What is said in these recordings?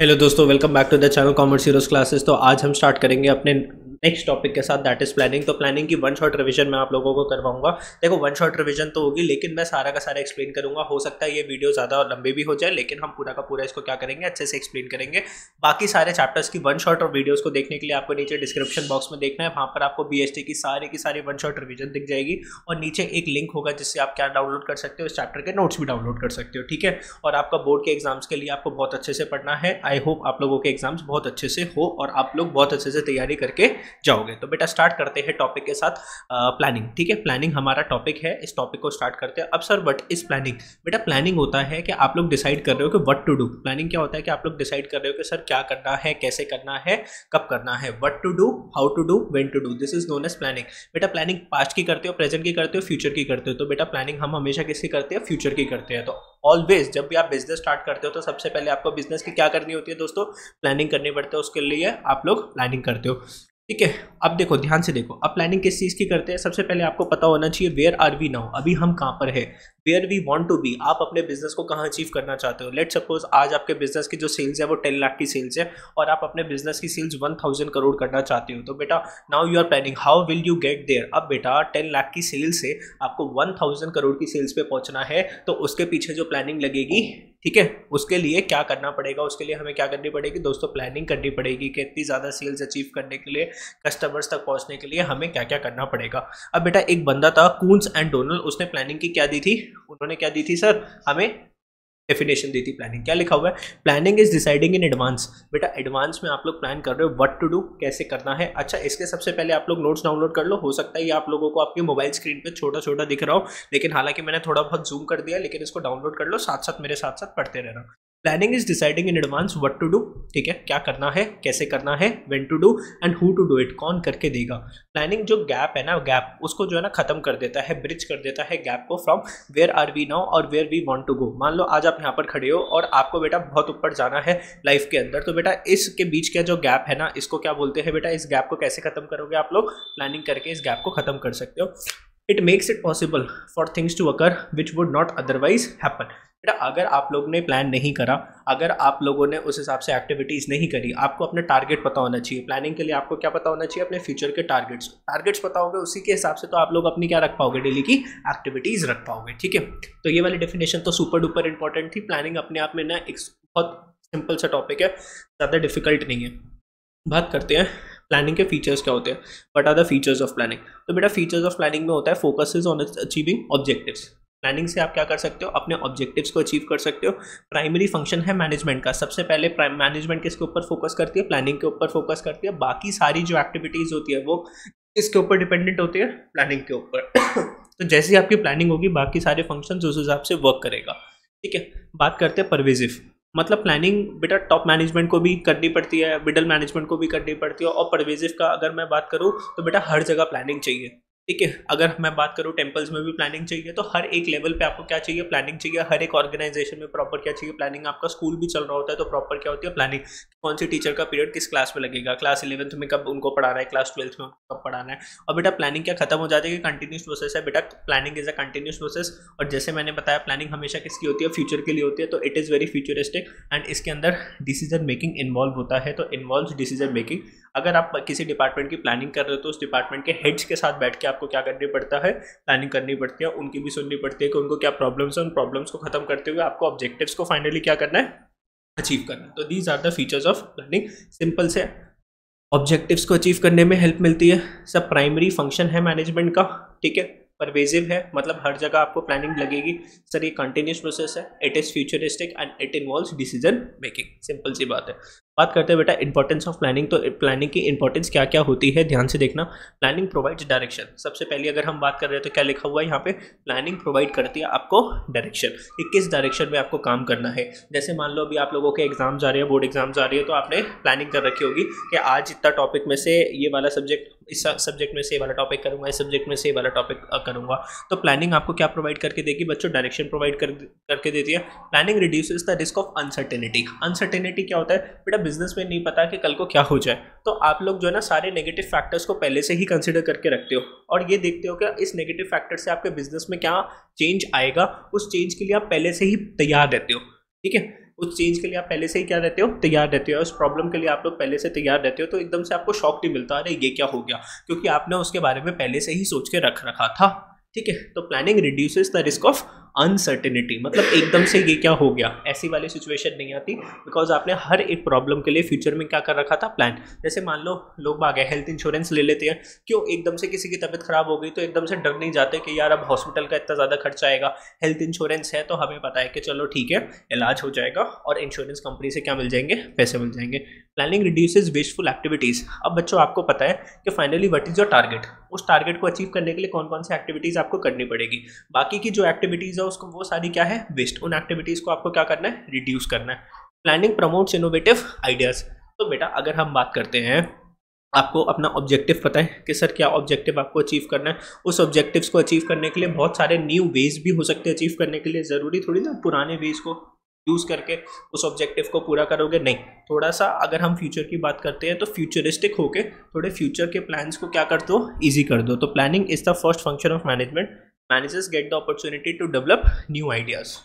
Hello दोस्तों welcome back to the channel commerce heroes classes तो आज हम स्टार्ट करेंगे अपने नेक्स्ट टॉपिक के साथ दैट इज प्लानिंग तो प्लानिंग की वन शॉट रिविजन मैं आप लोगों को करवाऊंगा देखो वन शॉट रिविजन तो होगी लेकिन मैं सारा का सारा एक्सप्लेन करूंगा हो सकता है ये वीडियो ज़्यादा और लंबी भी हो जाए लेकिन हम पूरा का पूरा इसको क्या करेंगे अच्छे से एक्सप्लेन करेंगे बाकी सारे चैप्टर्स की वन शॉट और वीडियोज़ को देखने के लिए आपको नीचे डिस्क्रिप्शन बॉक्स में देखना है वहाँ पर आपको बी की सारी की सारी वन शॉट रिविजन दिख जाएगी और नीचे एक लिंक होगा जिससे आप क्या डाउनलोड कर सकते हो इस चैप्टर के नोट्स भी डाउनलोड कर सकते हो ठीक है और आपका बोर्ड के एग्जाम्स के लिए आपको बहुत अच्छे से पढ़ना है आई होप आप लोगों के एग्जाम्स बहुत अच्छे से हो और आप लोग बहुत अच्छे से तैयारी करके जाओगे तो बेटा स्टार्ट करते हैं टॉपिक के साथ प्लानिंग ठीक है प्लानिंग हमारा टॉपिक है इस टॉपिक को स्टार्ट करते हैं अब सर वट इज प्लानिंग बेटा प्लानिंग होता है कि आप लोग डिसाइड कर रहे हो कि वट टू डू प्लानिंग क्या होता है कि आप लोग डिसाइड कर रहे हो कि सर क्या करना है कैसे करना है कब करना है what to do how to do when to do this is known as planning बेटा प्लानिंग पास्ट की करते हो प्रेजेंट की करते हो फ्यूचर की करते हो तो बेटा प्लानिंग हम हमेशा किसकी करते हैं फ्यूचर की करते हैं तो ऑलवेज जब भी आप बिजनेस स्टार्ट करते हो तो सबसे पहले आपको बिजनेस की क्या करनी होती है दोस्तों प्लानिंग करनी पड़ती है उसके लिए आप लोग प्लानिंग करते हो ठीक है अब देखो ध्यान से देखो अब प्लानिंग किस चीज़ की करते हैं सबसे पहले आपको पता होना चाहिए वेयर आर वी नाउ अभी हम कहाँ पर है where we want to be आप अपने बिजनेस को कहाँ अचीव करना चाहते हो लेट सपोज आज आपके बिजनेस की जो सेल्स है वो टेन लाख की सेल्स है और आप अपने बिजनेस की सेल्स वन थाउजेंड करोड़ करना चाहते हो तो बेटा now you are planning how will you get there अब बेटा टेन लाख की सेल्स से आपको वन थाउजेंड करोड़ की सेल्स पे पहुंचना है तो उसके पीछे जो प्लानिंग लगेगी ठीक है उसके लिए क्या करना पड़ेगा उसके लिए हमें क्या करनी पड़ेगी दोस्तों प्लानिंग करनी पड़ेगी कि इतनी ज़्यादा सेल्स अचीव करने के लिए कस्टमर्स तक पहुंचने के लिए हमें क्या क्या करना पड़ेगा अब बेटा एक बंदा था कूंस एंड डोनल उसने प्लानिंग की क्या दी थी उन्होंने क्या दी थी सर हमें डेफिनेशन दी थी प्लानिंग क्या लिखा हुआ है planning is deciding in advance बेटा एडवांस में आप लोग प्लान कर रहे हो व्हाट टू डू कैसे करना है अच्छा इसके सबसे पहले आप लोग नोट्स डाउनलोड कर लो हो सकता है ये आप लोगों को आपके मोबाइल स्क्रीन पे छोटा छोटा दिख रहा हो लेकिन हालांकि मैंने थोड़ा बहुत जूम कर दिया लेकिन इसको डाउनलोड कर लो साथ साथ मेरे साथ साथ पढ़ते रहना planning is deciding in advance what to do ठीक है क्या करना है कैसे करना है when to do and who to do it कौन करके देगा प्लानिंग जो गैप है ना गैप उसको जो है ना खत्म कर देता है ब्रिज कर देता है गैप को from where are we now और where we want to go मान लो आज आप यहाँ पर खड़े हो और आपको बेटा बहुत ऊपर जाना है लाइफ के अंदर तो बेटा इसके बीच का जो गैप है ना इसको क्या बोलते हैं बेटा इस गैप को कैसे खत्म करोगे आप लोग प्लानिंग करके इस गैप को खत्म कर सकते हो it makes it possible for things to occur which would not otherwise happen बेटा अगर आप लोग ने प्लान नहीं करा अगर आप लोगों ने उस हिसाब से एक्टिविटीज़ नहीं करी आपको अपने टारगेट पता होना चाहिए प्लानिंग के लिए आपको क्या पता होना चाहिए अपने फ्यूचर के टारगेट्स टारगेट्स पता होगा उसी के हिसाब से तो आप लोग अपनी क्या रख पाओगे डेली की एक्टिविटीज़ रख पाओगे ठीक है तो ये वाली डेफिनेशन तो सुपर डुपर इंपॉर्टेंट थी प्लानिंग अपने आप में ना एक बहुत सिंपल सा टॉपिक है ज़्यादा डिफिकल्ट नहीं है बात करते हैं प्लानिंग के फीचर्स क्या होते हैं what are the features of planning तो बेटा फीचर्स ऑफ प्लानिंग में होता है focus is on achieving objectives planning से आप क्या कर सकते हो अपने ऑब्जेक्टिव्स को अचीव कर सकते हो प्राइमरी फंक्शन है मैनेजमेंट का सबसे पहले मैनेजमेंट किसके ऊपर फोकस करती है प्लानिंग के ऊपर फोकस करती है बाकी सारी जो एक्टिविटीज़ होती है वो इसके ऊपर डिपेंडेंट होती है प्लानिंग के ऊपर तो जैसी आपकी प्लानिंग होगी बाकी सारे फंक्शन उस हिसाब से वर्क करेगा ठीक है बात करते हैं परवेजिव मतलब प्लानिंग बेटा टॉप मैनेजमेंट को भी करनी पड़ती है मिडल मैनेजमेंट को भी करनी पड़ती है और परवेजिव का अगर मैं बात करूँ तो बेटा हर जगह प्लानिंग चाहिए ठीक है अगर मैं बात करूँ टेम्पल्स में भी प्लानिंग चाहिए तो हर एक लेवल पे आपको क्या चाहिए प्लानिंग चाहिए हर एक ऑर्गेनाइजेशन में प्रॉपर क्या चाहिए प्लानिंग आपका स्कूल भी चल रहा होता है तो प्रॉपर क्या होती है प्लानिंग कौन से टीचर का पीरियड किस क्लास में लगेगा क्लास इलेवंथ में कब उनको पढ़ाना है क्लास ट्वेल्थ में कब पढ़ाना है और बेटा प्लानिंग क्या खत्म हो जाती है कंटिन्यूस प्रोसेस है बेटा planning is a continuous process और जैसे मैंने बताया प्लानिंग हमेशा किसकी होती है फ्यूचर के लिए होती है तो it is very futuristic and इसके अंदर डिसीजन मेकिंग इन्वॉल्व होता है तो इन्वॉल्व डिसीजन मेकिंग अगर आप किसी डिपार्टमेंट की प्लानिंग कर रहे हो तो उस डिपार्टमेंट के हेड्स के साथ बैठ के आपको क्या करनी पड़ता है प्लानिंग करनी पड़ती है उनकी भी सुननी पड़ती है कि उनको क्या प्रॉब्लम्स है उन प्रॉब्लम्स को खत्म करते हुए आपको ऑब्जेक्टिव्स को फाइनली क्या करना है अचीव करना है तो these are the features of planning simple से ऑब्जेक्टिव्स को अचीव करने में हेल्प मिलती है सब प्राइमरी फंक्शन है मैनेजमेंट का ठीक है परवेजिव है मतलब हर जगह आपको प्लानिंग लगेगी सर ये कंटिन्यूस प्रोसेस है it is futuristic and it involve decision making simple सी बात है बात करते हैं बेटा इंपॉर्टेंस ऑफ प्लानिंग तो प्लानिंग की इंपॉर्टेंस क्या क्या होती है ध्यान से देखना प्लानिंग प्रोवाइड्स डायरेक्शन सबसे पहले अगर हम बात कर रहे हैं तो क्या लिखा हुआ है यहाँ पे प्लानिंग प्रोवाइड करती है आपको डायरेक्शन कि किस डायरेक्शन में आपको काम करना है जैसे मान लो अभी आप लोगों के एग्जाम आ रहे हैं बोर्ड एग्जाम आ रही है तो आपने प्लानिंग कर रखी होगी कि आज इतना टॉपिक में से ये वाला सब्जेक्ट इस सब्जेक्ट में से वाला टॉपिक करूंगा इस सब्जेक्ट में से वाला टॉपिक करूंगा तो प्लानिंग आपको क्या प्रोवाइड करके देगी बच्चों डायरेक्शन प्रोवाइड करके देती है planning reduces the risk of uncertainty uncertainty क्या होता है बेटा बिजनेस में नहीं पता कि कल को क्या हो जाए तो आप लोग जो है ना सारे नेगेटिव फैक्टर्स को पहले से ही कंसिडर करके रखते हो और ये देखते हो कि इस नेगेटिव फैक्टर से आपके बिजनेस में क्या चेंज आएगा उस चेंज के लिए आप पहले से ही तैयार रहते हो ठीक है उस चेंज के लिए आप पहले से ही क्या रहते हो तैयार रहते हो उस प्रॉब्लम के लिए आप लोग पहले से तैयार रहते हो तो एकदम से आपको शॉक नहीं मिलता अरे ये क्या हो गया क्योंकि आपने उसके बारे में पहले से ही सोच के रख रखा था ठीक है तो planning reduces the risk of uncertainty मतलब एकदम से ये क्या हो गया ऐसी वाली सिचुएशन नहीं आती बिकॉज आपने हर एक प्रॉब्लम के लिए फ्यूचर में क्या कर रखा था प्लान जैसे मान लो लोग आ गए हेल्थ इंश्योरेंस ले लेते हैं क्यों एकदम से किसी की तबीयत खराब हो गई तो एकदम से डर नहीं जाते कि यार अब हॉस्पिटल का इतना ज़्यादा खर्चा आएगा हेल्थ इंश्योरेंस है तो हमें पता है कि चलो ठीक है इलाज हो जाएगा और इंश्योरेंस कंपनी से क्या मिल जाएंगे पैसे मिल जाएंगे प्लानिंग रिड्यूस वेस्टफुल एक्टिविटीज़ अब बच्चों आपको पता है कि finally what is your target उस टारगेट को अचीव करने के लिए कौन कौन सी एक्टिविटीज़ आपको करनी पड़ेगी बाकी की जो एक्टिविटीज़ है उसको वो सारी क्या है वेस्ट उन एक्टिविटीज़ को आपको क्या करना है रिड्यूस करना है प्लानिंग प्रमोट्स इनोवेटिव आइडियाज़ तो बेटा अगर हम बात करते हैं आपको अपना ऑब्जेक्टिव पता है कि सर क्या ऑब्जेक्टिव आपको अचीव करना है उस ऑब्जेक्टिव्स को अचीव करने के लिए बहुत सारे न्यू वेज भी हो सकते हैं अचीव करने के लिए ज़रूरी थोड़ी ना पुराने वेज को यूज़ करके उस ऑब्जेक्टिव को पूरा करोगे नहीं थोड़ा सा अगर हम फ्यूचर की बात करते हैं तो फ्यूचरिस्टिक होके थोड़े फ्यूचर के प्लान्स को क्या कर दो ईजी कर दो तो planning is the first function of management managers get the opportunity to develop new ideas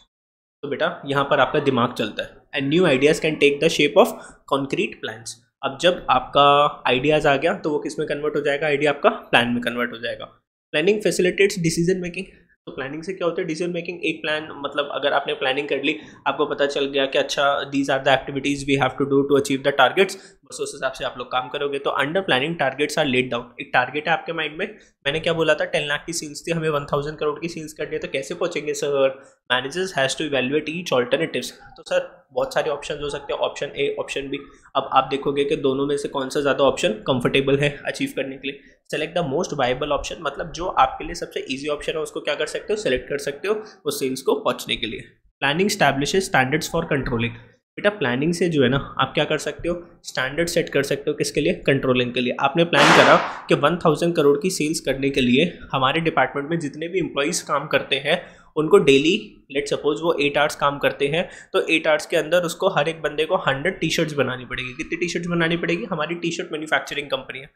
तो बेटा यहाँ पर आपका दिमाग चलता है and new ideas can take the shape of concrete plans अब जब आपका आइडियाज़ आ गया तो वो किस में कन्वर्ट हो जाएगा आइडिया आपका प्लान में कन्वर्ट हो जाएगा प्लानिंग फैसिलिटेट्स डिसीजन मेकिंग तो प्लानिंग से क्या होता है डिसीजन मेकिंग एक प्लान मतलब अगर आपने प्लानिंग कर ली आपको पता चल गया कि अच्छा these are the activities we have to do to achieve the targets बस उस हिसाब से आप लोग काम करोगे तो under planning targets are let down एक टारगेट है आपके माइंड में मैंने क्या बोला था टेन लाख की सेल्स थी हमें वन थाउजेंड करोड़ की सेल्स करनी है तो कैसे पहुंचेंगे sir managers has to evaluate each alternative तो सर बहुत सारे ऑप्शन हो सकते हैं ऑप्शन ए ऑप्शन बी अब आप देखोगे कि दोनों में से कौन सा ज़्यादा ऑप्शन कंफर्टेबल है अचीव करने के लिए select the most viable option मतलब जो आपके लिए सबसे ईजी ऑप्शन है उसको क्या कर सकते हो सेलेक्ट कर सकते हो उस सेल्स को पहुंचने के लिए planning establish standards for controlling बेटा प्लानिंग से जो है ना आप क्या कर सकते हो स्टैंडर्ड सेट कर सकते हो किसके लिए कंट्रोलिंग के लिए आपने प्लान करा कि वन थाउजेंड करोड़ की सेल्स करने के लिए हमारे डिपार्टमेंट में जितने भी एम्प्लॉयज़ काम करते हैं उनको डेली लेट सपोज वो एट आवर्स काम करते हैं तो एट आवर्स के अंदर उसको हर एक बंदे को हंड्रेड टी शर्ट्स बनानी पड़ेगी कितनी टी शर्ट्स बनानी पड़ेगी हमारी टी शर्ट मैन्युफैक्चरिंग कंपनी है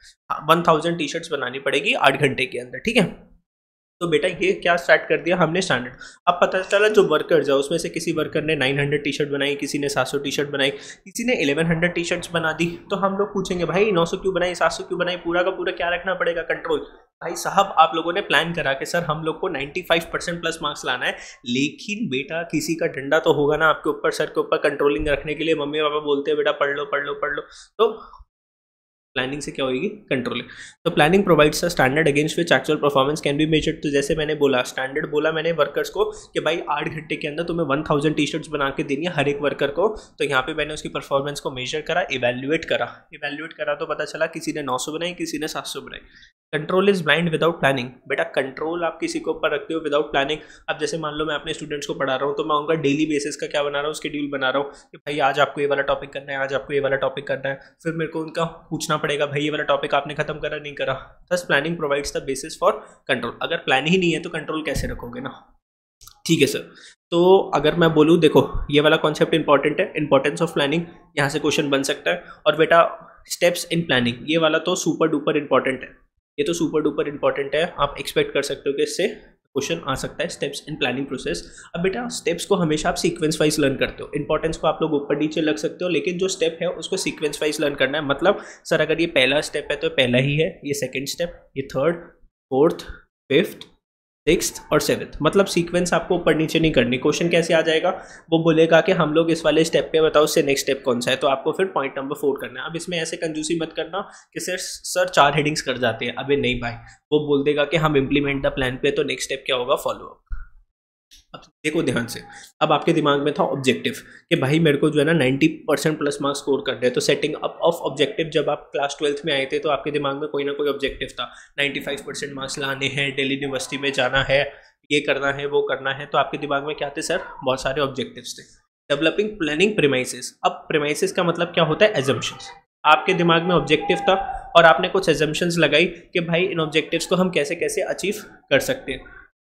वन थाउजेंड टी शर्ट्स बनानी पड़ेगी आठ घंटे के अंदर ठीक है तो बेटा ये क्या स्टार्ट कर दिया हमने स्टैंडर्ड अब पता चला जो वर्कर्स है उसमें से किसी वर्कर ने 900 टी शर्ट बनाई किसी ने 700 टी शर्ट बनाई किसी ने 1100 टी शर्ट्स बना दी तो हम लोग पूछेंगे भाई 900 क्यों बनाई 700 क्यों बनाई पूरा का पूरा क्या रखना पड़ेगा कंट्रोल भाई साहब आप लोगों ने प्लान करा के सर हम लोग को 95 परसेंट प्लस मार्क्स लाना है लेकिन बेटा किसी का डंडा तो होगा ना आपके ऊपर सर के ऊपर कंट्रोलिंग रखने के लिए मम्मी पापा बोलते हैं बेटा पढ़ लो पढ़ लो पढ़ लो तो प्लानिंग से क्या होगी कंट्रोलिंग तो planning provides a standard against which actual performance can be measured तो जैसे मैंने बोला स्टैंडर्ड बोला मैंने वर्कर्स को कि भाई आठ घंटे के अंदर तुम्हें वन थाउजेंड टी शर्ट्स बना के देनी है हर एक वर्कर को तो यहाँ पे मैंने उसकी परफॉर्मेंस को मेजर करा इवेल्युएट करा इवेल्युएट करा तो पता चला किसी ने नौ सौ बनाई किसी ने सात सौ बनाई control is blind without planning बेटा कंट्रोल आप किसी को ऊपर रखते हो विदाउट प्लानिंग अब जैसे मान लो मैं अपने स्टूडेंट्स को पढ़ा रहा हूँ तो मैं उनका डेली बेसिस का क्या बना रहा हूँ स्केड्यूल बना रहा हूँ कि भाई आज आपको ये वाला टॉपिक करना है आज आपको ये वाला टॉपिक करना है फिर मेरे को उनका पूछना पड़ेगा भाई ये वाला टॉपिक आपने खत्म करा नहीं करा दस planning provides the basis for control अगर प्लान ही नहीं है तो कंट्रोल कैसे रखोगे ना ठीक है सर तो अगर मैं बोलूँ देखो ये वाला कॉन्सेप्ट इंपॉर्टेंट है इंपॉर्टेंस ऑफ प्लानिंग यहाँ से क्वेश्चन बन सकता है और बेटा स्टेप्स इन प्लानिंग ये वाला तो सुपर डुपर इंपॉर्टेंट है ये तो सुपर डुपर इंपॉर्टेंट है आप एक्सपेक्ट कर सकते हो कि इससे क्वेश्चन आ सकता है स्टेप्स इन प्लानिंग प्रोसेस अब बेटा स्टेप्स को हमेशा आप सीक्वेंस वाइज लर्न करते हो इंपॉर्टेंस को आप लोग ऊपर नीचे लग सकते हो लेकिन जो स्टेप है उसको सीक्वेंस वाइज लर्न करना है मतलब सर अगर ये पहला स्टेप है तो पहला ही है ये सेकेंड स्टेप ये थर्ड फोर्थ फिफ्थ सिक्स और सेवन्थ मतलब सीक्वेंस आपको ऊपर नीचे नहीं करनी क्वेश्चन कैसे आ जाएगा वो बोलेगा कि हम लोग इस वाले स्टेप पे बताओ उससे नेक्स्ट स्टेप कौन सा है तो आपको फिर पॉइंट नंबर फोर करना है अब इसमें ऐसे कंजूसी मत करना कि सर सर चार हेडिंग्स कर जाते हैं अबे नहीं भाई वो बोल देगा कि हम इम्प्लीमेंट द प्लान पे तो नेक्स्ट स्टेप क्या होगा फॉलोअप अब देखो ध्यान से अब आपके दिमाग में था ऑब्जेक्टिव कि भाई मेरे को जो है ना 90 परसेंट प्लस मार्क्स स्कोर कर हैं तो सेटिंग अप ऑफ ऑब्जेक्टिव जब आप क्लास ट्वेल्थ में आए थे तो आपके दिमाग में कोई ना कोई ऑब्जेक्टिव था 95 परसेंट मार्क्स लाने हैं दिल्ली यूनिवर्सिटी में जाना है ये करना है वो करना है तो आपके दिमाग में क्या थे सर बहुत सारे ऑब्जेक्टिव्स थे डेवलपिंग प्लानिंग प्रेमाइसिस अब प्रेमाइसिस का मतलब क्या होता है एजम्पन्स आपके दिमाग में ऑब्जेक्टिव था और आपने कुछ एजम्पन्स लगाई कि भाई इन ऑब्जेक्टिव्स को हम कैसे कैसे अचीव कर सकते हैं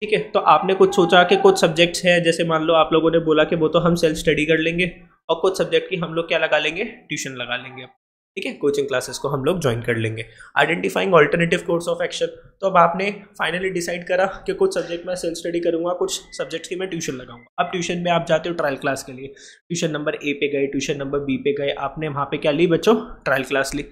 ठीक है तो आपने कुछ सोचा कि कुछ सब्जेक्ट्स हैं जैसे मान लो आप लोगों ने बोला कि वो तो हम सेल्फ स्टडी कर लेंगे और कुछ सब्जेक्ट की हम लोग क्या लगा लेंगे ट्यूशन लगा लेंगे ठीक है कोचिंग क्लासेस को हम लोग ज्वाइन कर लेंगे identifying alternative course of action तो अब आपने फाइनली डिसाइड करा कि कुछ सब्जेक्ट मैं सेल्फ स्टडी करूंगा कुछ सब्जेक्ट्स की मैं ट्यूशन लगाऊंगा अब ट्यूशन में आप जाते हो ट्रायल क्लास के लिए ट्यूशन नंबर ए पे गए ट्यूशन नंबर बी पे गए आपने वहाँ पे क्या ली बच्चों ट्रायल क्लास ली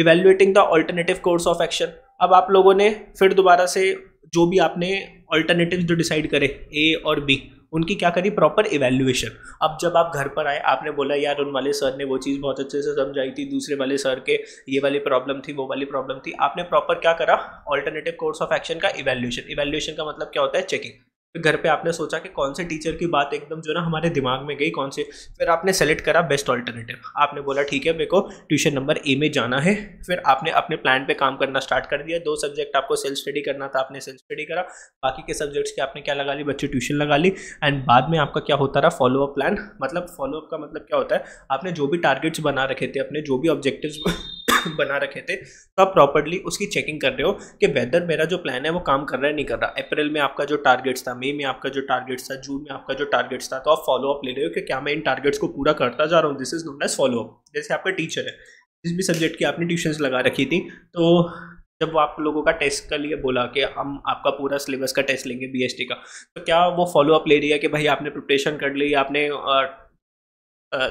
evaluating the alternative course of action अब आप लोगों ने फिर दोबारा से जो भी आपने ऑल्टरनेटिव जो डिसाइड करे ए और बी उनकी क्या करी प्रॉपर इवेल्यूएशन अब जब आप घर पर आए आपने बोला यार उन वाले सर ने वो चीज़ बहुत अच्छे से समझाई थी दूसरे वाले सर के ये वाली प्रॉब्लम थी वो वाली प्रॉब्लम थी आपने प्रॉपर क्या करा ऑल्टरनेटिव कोर्स ऑफ एक्शन का इवेल्यूशन इवेल्यूएशन का मतलब क्या होता है चेकिंग घर पे आपने सोचा कि कौन से टीचर की बात एकदम जो ना हमारे दिमाग में गई कौन से फिर आपने सेलेक्ट करा बेस्ट ऑल्टरनेटिव आपने बोला ठीक है मेरे को ट्यूशन नंबर ए में जाना है फिर आपने अपने प्लान पे काम करना स्टार्ट कर दिया दो सब्जेक्ट आपको सेल्फ स्टडी करना था आपने सेल्फ स्टडी करा बाकी के सब्जेक्ट्स की आपने क्या लगा ली बच्चे ट्यूशन लगा ली एंड बाद में आपका क्या होता रहा फॉलोअप प्लान मतलब फॉलोअप का मतलब क्या होता है आपने जो भी टारगेट्स बना रखे थे अपने जो भी ऑब्जेक्टिव बना रखे थे तो आप प्रॉपरली उसकी चेकिंग कर रहे हो कि वेदर मेरा जो प्लान है वो काम कर रहा है नहीं कर रहा अप्रैल में आपका जो टारगेट्स था मई में आपका जो टारगेट्स था जून में आपका जो टारगेट्स था तो आप फॉलो अप ले रहे हो कि क्या मैं इन टारगेट्स को पूरा करता जा रहा हूँ this is known as follow up जैसे आपका टीचर है जिस भी सब्जेक्ट की आपने ट्यूशन्स लगा रखी थी तो जब वो आप लोगों का टेस्ट कर लिए बोला कि हम आपका पूरा सिलेबस का टेस्ट लेंगे बी का तो क्या वो फॉलो अप ले रही है कि भाई आपने प्रिपरेशन कर ली आपने आ, आ,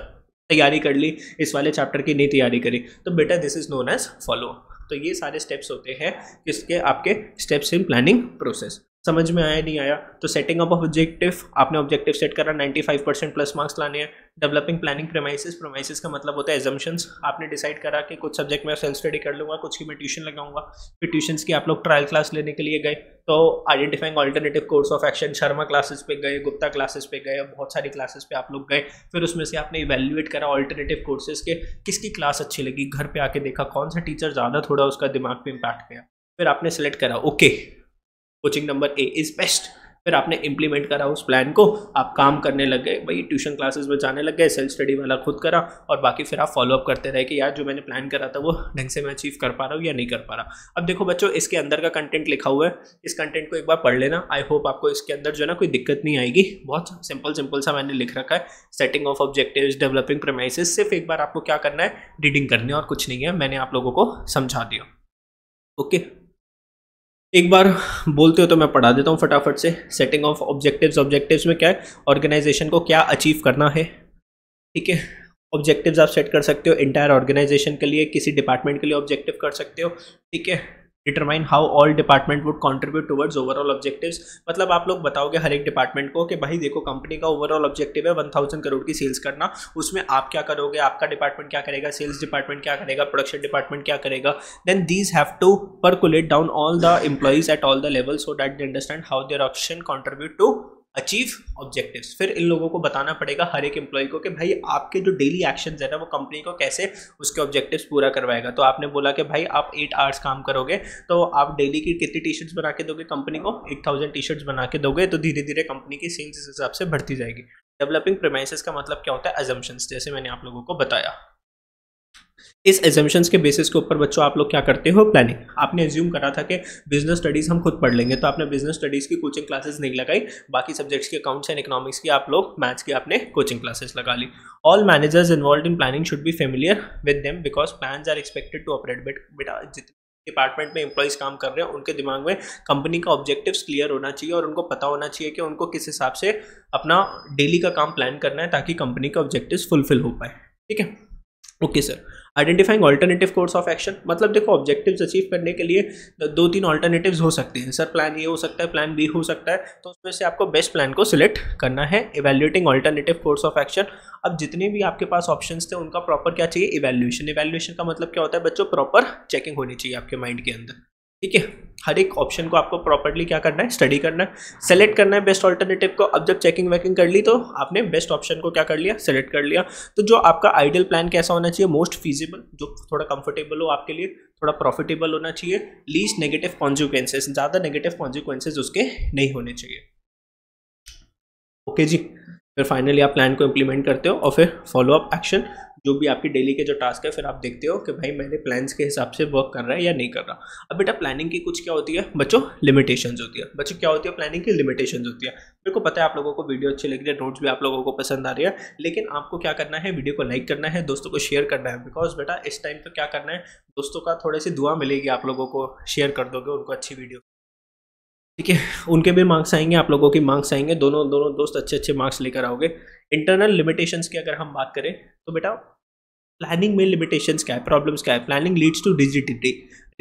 तैयारी कर ली इस वाले चैप्टर की नहीं तैयारी करी तो बेटा this is known as follow तो ये सारे स्टेप्स होते हैं इसके आपके स्टेप्स इन प्लानिंग प्रोसेस समझ में आया नहीं आया तो सेटिंग अप ऑफ ऑब्जेक्टिव आपने ऑब्जेक्टिव सेट करा 95 परसेंट प्लस मार्क्स लाने हैं डेवलपिंग प्लानिंग प्रोमाइसिस प्रोमाइसिस का मतलब होता है एजम्पन्स आपने डिसाइड करा कि कुछ सब्जेक्ट में सेल्फ स्टडी कर लूँगा कुछ की मैं ट्यूशन लगाऊंगा फिर ट्यूशन की आप लोग ट्रायल क्लास लेने के लिए गए तो identifying alternative course of action Sharma classes पे गए गुप्ता क्लासेस पे गए बहुत सारी क्लासेस पे आप लोग गए फिर उसमें से आपने इवेल्युएट करा ऑल्टरनेटिव कोर्सेज के किसकी क्लास अच्छी लगी घर पर आके देखा कौन सा टीचर ज़्यादा थोड़ा उसका दिमाग पर इम्पैक्ट गया फिर आपने सेलेक्ट करा okay okay, coaching number A is best फिर आपने इम्प्लीमेंट करा उस प्लान को आप काम करने लग गए भाई ट्यूशन क्लासेस में जाने लग गए सेल्फ स्टडी वाला खुद करा और बाकी फिर आप फॉलोअप करते रहे कि यार जो मैंने प्लान करा था वो ढंग से मैं अचीव कर पा रहा हूँ या नहीं कर पा रहा अब देखो बच्चों इसके अंदर का कंटेंट लिखा हुआ है इस कंटेंट को एक बार पढ़ लेना आई होप आपको इसके अंदर जो है ना कोई दिक्कत नहीं आएगी बहुत सिंपल सिंपल सा मैंने लिख रखा है setting of objective developing premises सिर्फ एक बार आपको क्या करना है रीडिंग करनी है और कुछ नहीं है मैंने आप लोगों को समझा दिया ओके okay? एक बार बोलते हो तो मैं पढ़ा देता हूँ फटाफट से सेटिंग ऑफ ऑब्जेक्टिव्स ऑब्जेक्टिव्स में क्या है ऑर्गेनाइजेशन को क्या अचीव करना है ठीक है ऑब्जेक्टिव्स आप सेट कर सकते हो इंटायर ऑर्गेनाइजेशन के लिए किसी डिपार्टमेंट के लिए ऑब्जेक्टिव कर सकते हो ठीक है determine how all department would contribute towards overall objective मतलब आप लोग बताओगे हर एक डिपार्टमेंट को कि भाई देखो कंपनी का ओवरऑल ऑब्जेक्टिव है वन थाउजेंड करोड़ की सेल्स करना उसमें आप क्या करोगे आपका डिपार्टमेंट क्या करेगा सेल्स डिपार्टमेंट क्या करेगा प्रोडक्शन डिपार्टमेंट क्या करेगा then these have to percolate down all the employees at all the level so that they understand how their option contribute to achieve objectives फिर इन लोगों को बताना पड़ेगा हर एक एम्प्लॉय को कि भाई आपके जो डेली एक्शन है ना वो कंपनी को कैसे उसके ऑब्जेक्टिव्स पूरा करवाएगा तो आपने बोला कि भाई आप एट आवर्स काम करोगे तो आप डेली की कितनी टी शर्ट्स बना के दोगे कंपनी को एक थाउजेंड टी शर्ट्स बना के दोगे तो धीरे धीरे कंपनी की सेल्स इस हिसाब से बढ़ती जाएगी डेवलपिंग प्रेमाइसिस का मतलब क्या होता है एजम्पन्स जैसे मैंने आप लोगों को बताया इस एजम्पन्स के बेसिस के ऊपर बच्चों आप लोग क्या करते हो प्लानिंग आपने एज्यूम करा था कि बिजनेस स्टडीज़ हम खुद पढ़ लेंगे तो आपने बिजनेस स्टडीज़ की कोचिंग क्लासेस नहीं लगाई बाकी सब्जेक्ट्स की अकाउंट्स एंड इकोनॉमिक्स की आप लोग मैथ्स की आपने कोचिंग क्लासेस लगा ली all managers involve in planning should be familiar with them because plan are expected to operate but बेटा जितने डिपार्टमेंट में एम्प्लॉयज़ काम कर रहे हैं उनके दिमाग में कंपनी का ऑब्जेक्टिव्स क्लियर होना चाहिए और उनको पता होना चाहिए कि उनको किस हिसाब से अपना डेली का काम प्लान करना है ताकि कंपनी का ऑब्जेक्टिव्स फुलफिल हो पाए ठीक है okay sir identifying alternative course of action मतलब देखो ऑब्जेक्टिव्स अचीव करने के लिए दो तीन ऑल्टरनेटिव्स हो सकते हैं सर प्लान ए हो सकता है प्लान बी हो सकता है तो उसमें से आपको बेस्ट प्लान को सिलेक्ट करना है evaluating alternative course of action अब जितने भी आपके पास ऑप्शन थे उनका प्रॉपर क्या चाहिए इवेल्यूशन इवेल्यूशन का मतलब क्या होता है बच्चों प्रॉपर चेकिंग होनी चाहिए आपके माइंड के अंदर ठीक है हर एक ऑप्शन को आपको प्रॉपरली क्या करना है स्टडी करना है सेलेक्ट करना है बेस्ट ऑल्टरनेटिव को अब जब चेकिंग वैकिंग कर ली तो आपने बेस्ट ऑप्शन को क्या कर लिया सेलेक्ट कर लिया तो जो आपका आइडियल प्लान कैसा होना चाहिए मोस्ट फीजिबल जो थोड़ा कंफर्टेबल हो आपके लिए थोड़ा प्रॉफिटेबल होना चाहिए लीस्ट नेगेटिव कॉन्सिक्वेंसेज ज़्यादा नेगेटिव कॉन्सिक्वेंसेज उसके नहीं होने चाहिए ओके जी फिर फाइनली आप प्लान को इम्प्लीमेंट करते हो और फिर फॉलो अप एक्शन जो भी आपकी डेली के जो टास्क है फिर आप देखते हो कि भाई मैंने प्लान्स के हिसाब से वर्क कर रहा है या नहीं कर रहा अब बेटा प्लानिंग की कुछ क्या होती है बच्चों लिमिटेशंस होती है बच्चों क्या होती है प्लानिंग की लिमिटेशंस होती है मेरे को पता है आप लोगों को वीडियो अच्छी लग रही है नोट्स भी आप लोगों को पसंद आ रही है लेकिन आपको क्या करना है वीडियो को लाइक करना है दोस्तों को शेयर करना है बिकॉज बेटा इस टाइम पर क्या करना है दोस्तों का थोड़ी सी दुआ मिलेगी आप लोगों को शेयर कर दोगे उनको अच्छी वीडियो ठीक है उनके भी मार्क्स आएंगे आप लोगों के मार्क्स आएंगे दोनों दोनों दोस्त अच्छे अच्छे मार्क्स लेकर आओगे इंटरनल लिमिटेशंस की अगर हम बात करें तो बेटा प्लानिंग में लिमिटेशन क्या है प्रॉब्लम्स क्या है planning leads to rigidity